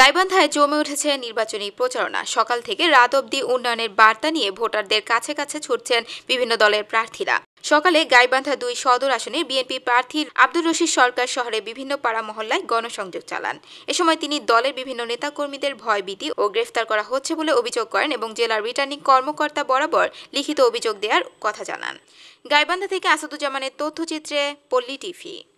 গাইবান্ধায় জমে উঠেছে নির্বাচনী প্রচারণা সকাল থেকে রাত অবধি উন্নয়নের বার্তা নিয়ে ভোটারদের কাছে কাছে ছুটছেন বিভিন্ন দলের প্রার্থীরা সকালে গাইবান্ধা দুই সদর আসনে বিএনপি প্রার্থী আব্দুর রশিদ সরকার শহরে বিভিন্ন পাড়া মহল্লায় গণসংযোগ চালান এ সময় তিনি দলের বিভিন্ন নেতাকর্মীদের ভয়ভীতি ও গ্রেফতার করা হচ্ছে বলে অভিযোগ করেন এবং জেলার রিটার্নিং কর্মকর্তা বরাবর লিখিত অভিযোগ দেওয়ার কথা জানান গাইবান্ধা থেকে আসাদুজ্জামানের তথ্যচিত্রে পল্লী টিভি